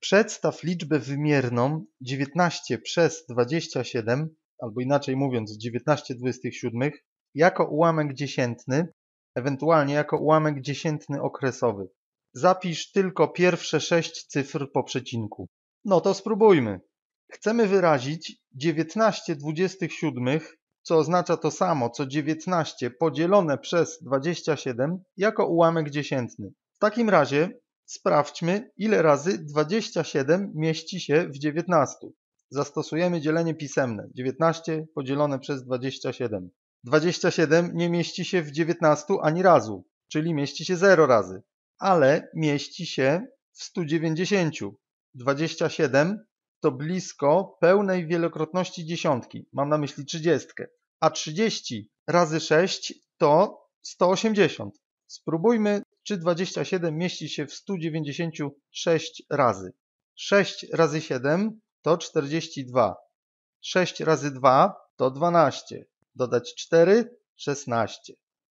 Przedstaw liczbę wymierną 19 przez 27, albo inaczej mówiąc 19 27, jako ułamek dziesiętny, ewentualnie jako ułamek dziesiętny okresowy. Zapisz tylko pierwsze sześć cyfr po przecinku. No to spróbujmy. Chcemy wyrazić 19 27, co oznacza to samo co 19 podzielone przez 27 jako ułamek dziesiętny. W takim razie Sprawdźmy, ile razy 27 mieści się w 19. Zastosujemy dzielenie pisemne. 19 podzielone przez 27. 27 nie mieści się w 19 ani razu, czyli mieści się 0 razy, ale mieści się w 190. 27 to blisko pełnej wielokrotności dziesiątki, mam na myśli trzydziestkę, a 30 razy 6 to 180. Spróbujmy 327 mieści się w 196 razy. 6 razy 7 to 42. 6 razy 2 to 12. Dodać 4, 16.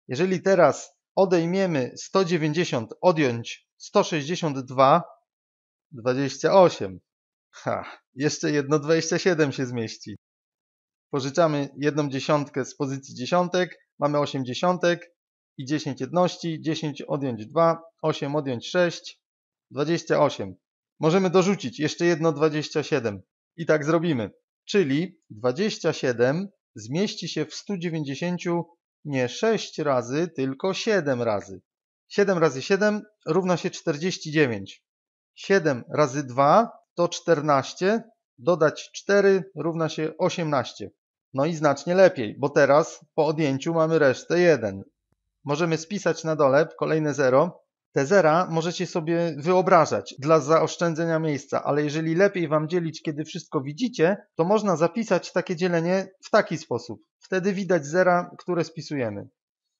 Jeżeli teraz odejmiemy 190, odjąć 162, 28. Ha, jeszcze jedno 27 się zmieści. Pożyczamy jedną dziesiątkę z pozycji dziesiątek, mamy 8 dziesiątek, i 10 jedności, 10 odjąć 2, 8 odjąć 6, 28. Możemy dorzucić jeszcze jedno 27 i tak zrobimy. Czyli 27 zmieści się w 190 nie 6 razy, tylko 7 razy. 7 razy 7 równa się 49. 7 razy 2 to 14, dodać 4 równa się 18. No i znacznie lepiej, bo teraz po odjęciu mamy resztę 1 możemy spisać na dole kolejne 0. Te zera możecie sobie wyobrażać dla zaoszczędzenia miejsca, ale jeżeli lepiej Wam dzielić, kiedy wszystko widzicie, to można zapisać takie dzielenie w taki sposób. Wtedy widać zera, które spisujemy.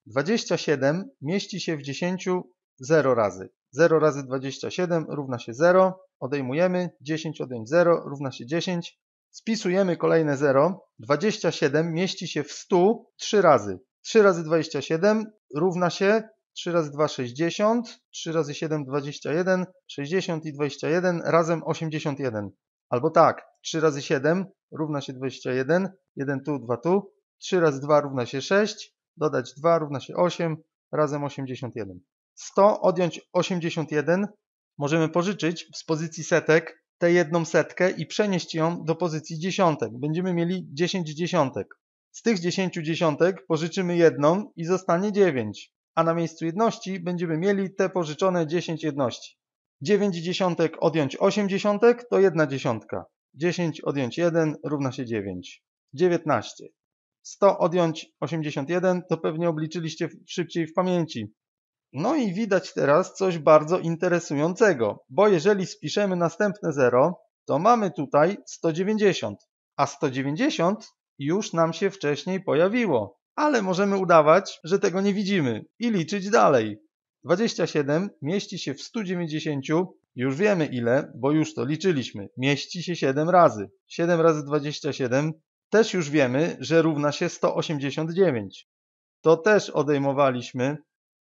27 mieści się w 10 0 razy. 0 razy 27 równa się 0, odejmujemy, 10 odejm 0 równa się 10. Spisujemy kolejne 0, 27 mieści się w 100 3 razy. 3 razy 27 równa się 3 razy 2 60, 3 razy 7 21, 60 i 21 razem 81. Albo tak, 3 razy 7 równa się 21, 1 tu, 2 tu, 3 razy 2 równa się 6, dodać 2 równa się 8, razem 81. 100 odjąć 81 możemy pożyczyć z pozycji setek tę jedną setkę i przenieść ją do pozycji dziesiątek. Będziemy mieli 10 dziesiątek. Z tych dziesięciu dziesiątek pożyczymy jedną i zostanie dziewięć, a na miejscu jedności będziemy mieli te pożyczone dziesięć jedności. Dziewięć dziesiątek odjąć osiem dziesiątek to jedna dziesiątka. Dziesięć odjąć jeden równa się dziewięć. Dziewiętnaście. Sto odjąć jeden to pewnie obliczyliście szybciej w pamięci. No i widać teraz coś bardzo interesującego, bo jeżeli spiszemy następne 0, to mamy tutaj 190, a 190 już nam się wcześniej pojawiło, ale możemy udawać, że tego nie widzimy i liczyć dalej. 27 mieści się w 190, już wiemy ile, bo już to liczyliśmy. Mieści się 7 razy. 7 razy 27 też już wiemy, że równa się 189. To też odejmowaliśmy,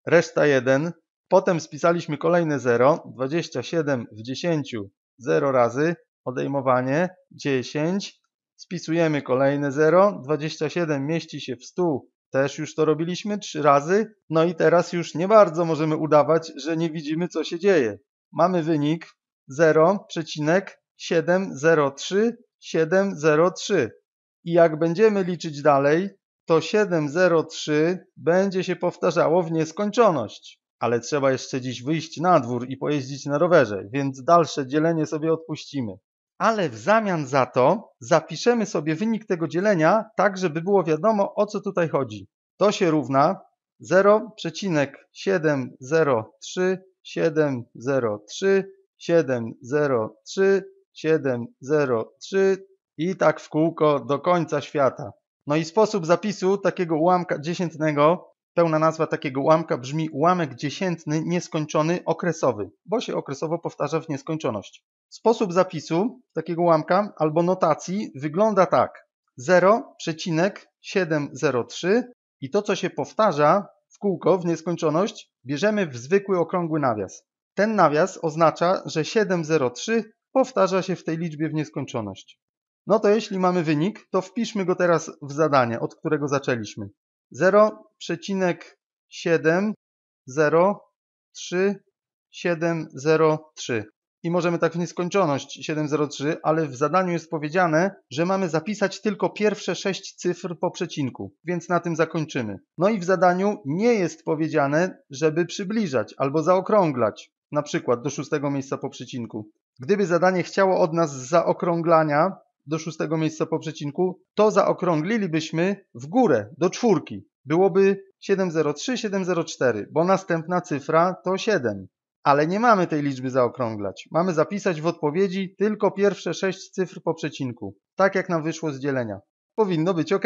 reszta 1, potem spisaliśmy kolejne 0, 27 w 10, 0 razy, odejmowanie 10, Spisujemy kolejne 0. 27 mieści się w 100. Też już to robiliśmy 3 razy. No i teraz już nie bardzo możemy udawać, że nie widzimy co się dzieje. Mamy wynik 0,703703. I jak będziemy liczyć dalej, to 703 będzie się powtarzało w nieskończoność. Ale trzeba jeszcze dziś wyjść na dwór i pojeździć na rowerze, więc dalsze dzielenie sobie odpuścimy ale w zamian za to zapiszemy sobie wynik tego dzielenia tak, żeby było wiadomo o co tutaj chodzi. To się równa 0,703 i tak w kółko do końca świata. No i sposób zapisu takiego ułamka dziesiętnego Pełna nazwa takiego ułamka brzmi ułamek dziesiętny nieskończony okresowy, bo się okresowo powtarza w nieskończoność. Sposób zapisu takiego ułamka albo notacji wygląda tak. 0,703 i to, co się powtarza w kółko w nieskończoność, bierzemy w zwykły okrągły nawias. Ten nawias oznacza, że 703 powtarza się w tej liczbie w nieskończoność. No to jeśli mamy wynik, to wpiszmy go teraz w zadanie, od którego zaczęliśmy. 0,703,703 i możemy tak w nieskończoność 703, ale w zadaniu jest powiedziane, że mamy zapisać tylko pierwsze 6 cyfr po przecinku, więc na tym zakończymy. No i w zadaniu nie jest powiedziane, żeby przybliżać albo zaokrąglać, na przykład do szóstego miejsca po przecinku. Gdyby zadanie chciało od nas zaokrąglania, do szóstego miejsca po przecinku, to zaokrąglilibyśmy w górę do czwórki. Byłoby 703, 704, bo następna cyfra to 7. Ale nie mamy tej liczby zaokrąglać. Mamy zapisać w odpowiedzi tylko pierwsze 6 cyfr po przecinku. Tak jak nam wyszło z dzielenia. Powinno być ok.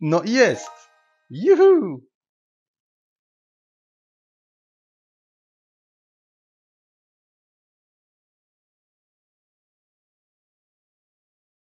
No i jest! Juhu!